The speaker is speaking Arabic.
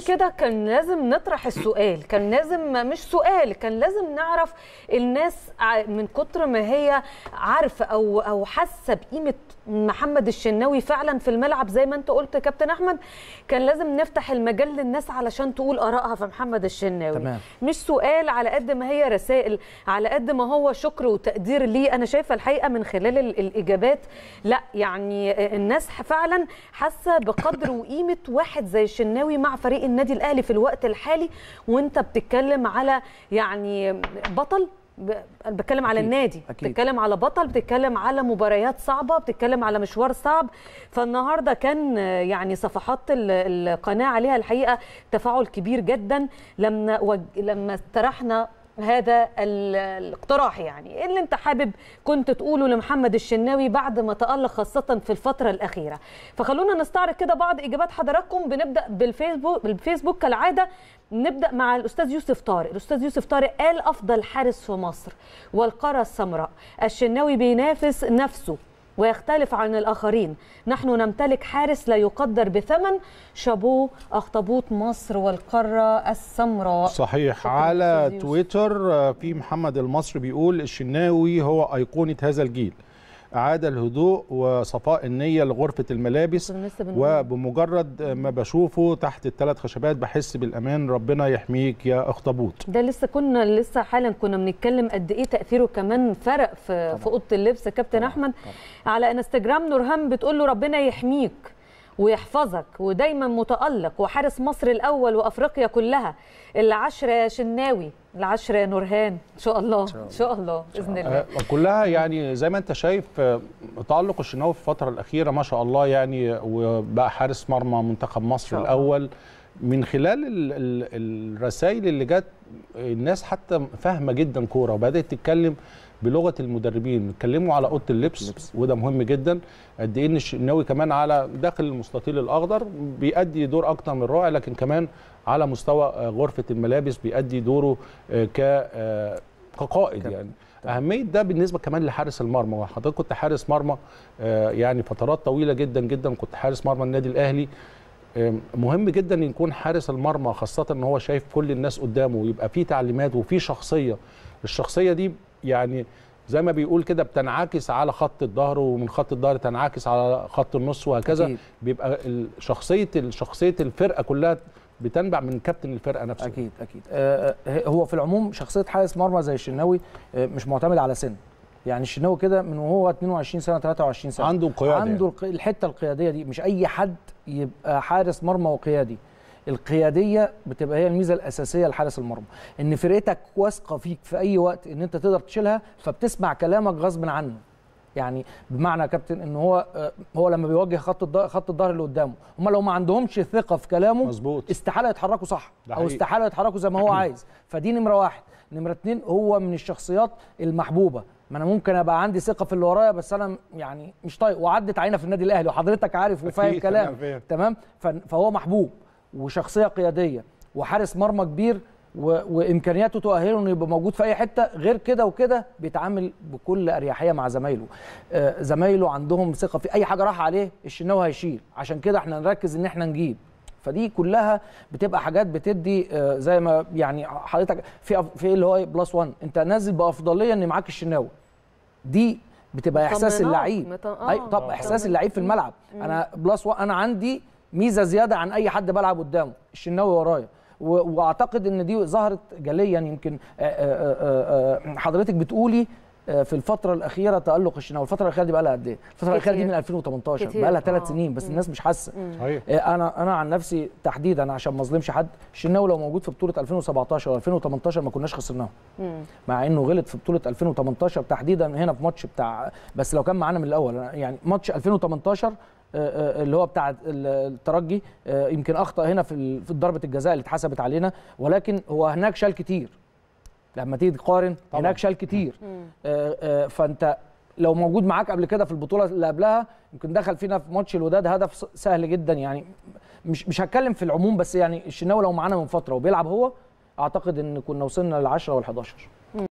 عشان كده كان لازم نطرح السؤال كان لازم مش سؤال كان لازم نعرف الناس من كتر ما هي عارفه او او حاسه بقيمه محمد الشناوي فعلا في الملعب زي ما انت قلت كابتن احمد كان لازم نفتح المجال للناس علشان تقول ارائها في محمد الشناوي تمام. مش سؤال على قد ما هي رسائل على قد ما هو شكر وتقدير ليه انا شايفه الحقيقه من خلال الاجابات لا يعني الناس فعلا حاسه بقدر وقيمه واحد زي الشناوي مع فريق النادي الاهلي في الوقت الحالي وانت بتتكلم على يعني بطل بتكلم على النادي أكيد. بتتكلم على بطل بتتكلم على مباريات صعبه بتتكلم على مشوار صعب فالنهارده كان يعني صفحات القناه عليها الحقيقه تفاعل كبير جدا لما وج... لما طرحنا هذا الاقتراح يعني ايه اللي انت حابب كنت تقوله لمحمد الشناوي بعد ما تألق خاصة في الفترة الأخيرة فخلونا نستعرض كده بعض إجابات حضراتكم بنبدأ بالفيسبوك بالفيسبوك كالعادة نبدأ مع الأستاذ يوسف طارق الأستاذ يوسف طارق قال أفضل حارس في مصر والقارة السمراء الشناوي بينافس نفسه ويختلف عن الآخرين نحن نمتلك حارس لا يقدر بثمن شابوه أخطبوط مصر والقارة السمراء صحيح على تويتر آه، في محمد المصري بيقول الشناوي هو أيقونة هذا الجيل عاد الهدوء وصفاء النيه لغرفه الملابس وبمجرد ما بشوفه تحت الثلاث خشبات بحس بالامان ربنا يحميك يا اخطبوط ده لسه كنا لسه حالا كنا بنتكلم قد ايه تاثيره كمان فرق في اوضه اللبس كابتن احمد على انستجرام نورهام بتقول له ربنا يحميك ويحفظك ودايما متألق وحارس مصر الأول وأفريقيا كلها العشرة شناوي العشرة نورهان إن شاء الله إن شاء الله بإذن الله آه، كلها يعني زي ما أنت شايف آه، تألق الشناوي في الفترة الأخيرة ما شاء الله يعني وبقى حارس مرمى منتخب مصر الأول من خلال الرسائل اللي جت الناس حتى فاهمه جدا كوره وبدات تتكلم بلغه المدربين اتكلموا على اوضه اللبس, اللبس وده مهم جدا قد ايه الشناوي كمان على داخل المستطيل الاخضر بيأدي دور اكتر من رائع لكن كمان على مستوى آه، غرفه الملابس بيأدي دوره آه، ك آه، كقائد كم. يعني اهميه ده بالنسبه كمان لحارس المرمى وحضرتك كنت حارس مرمى يعني فترات طويله جدا جدا كنت حارس مرمى النادي الاهلي مهم جدا يكون حارس المرمى خاصه ان هو شايف كل الناس قدامه ويبقى في تعليمات وفي شخصيه الشخصيه دي يعني زي ما بيقول كده بتنعكس على خط الظهر ومن خط الظهر تنعكس على خط النص وهكذا أكيد. بيبقى شخصيه شخصيه الفرقه كلها بتنبع من كابتن الفرقه نفسه اكيد اكيد آه, أه، هو في العموم شخصيه حارس مرمى زي الشناوي أه، مش معتمد على سن يعني الشناوي كده من وهو 22 سنه 23 سنه عنده القياده يعني. عنده يعني. الحته القياديه دي مش اي حد يبقى حارس مرمى وقيادي القياديه بتبقى هي الميزه الاساسيه لحارس المرمى ان فرقتك واثقه فيك في اي وقت ان انت تقدر تشيلها فبتسمع كلامك غصب عنه يعني بمعنى كابتن ان هو آه، هو لما بيواجه خط خط الظهر اللي قدامه هم لو ما عندهمش ثقه في كلامه مظبوط استحاله يتحركوا صح او استحاله يتحركوا زي ما هو عايز فدي نمره واحد نمره اتنين هو من الشخصيات المحبوبه ما انا ممكن ابقى عندي ثقه في اللي ورايا بس انا يعني مش طايق وعدت عينه في النادي الاهلي وحضرتك عارف وفاهم كلام تمام فهو محبوب وشخصيه قياديه وحارس مرمى كبير وامكانياته تؤهله انه يبقى موجود في اي حته غير كده وكده بيتعامل بكل اريحيه مع زمايله آه زمايله عندهم ثقه في اي حاجه راح عليه الشناوي هيشيل عشان كده احنا نركز ان احنا نجيب فدي كلها بتبقى حاجات بتدي آه زي ما يعني حضرتك في في اللي هو بلس 1 انت نازل بافضليه ان معاك الشناوي دي بتبقى احساس اللعيب متن... آه. طب احساس اللعيب في الملعب مم. انا بلس 1 انا عندي ميزه زياده عن اي حد بلعب قدامه الشناوي ورايا واعتقد ان دي ظهرت جليا يمكن آه، آه، آه، حضرتك بتقولي في الفتره الاخيره تالق الشناوي الفتره الاخيره دي بقى لها قد ايه الفتره الاخيره دي من 2018 بقى لها ثلاث سنين بس مم. الناس مش حاسه انا انا عن نفسي تحديدا عشان ما اظلمش حد الشناوي لو موجود في بطوله 2017 و2018 ما كناش خسرناها مع انه غلط في بطوله 2018 تحديدا هنا في ماتش بتاع بس لو كان معانا من الاول يعني ماتش 2018 آه، آه، اللي هو بتاع الترجي آه، يمكن اخطا هنا في في ضربه الجزاء اللي اتحسبت علينا ولكن هو هناك شال كتير لما تيجي تقارن هناك شال كتير فانت لو موجود معاك قبل كده في البطوله اللي قبلها يمكن دخل فينا في ماتش الوداد هدف سهل جدا يعني مش مش هتكلم في العموم بس يعني الشناوي لو معانا من فتره وبيلعب هو اعتقد ان كنا وصلنا لل 10 وال 11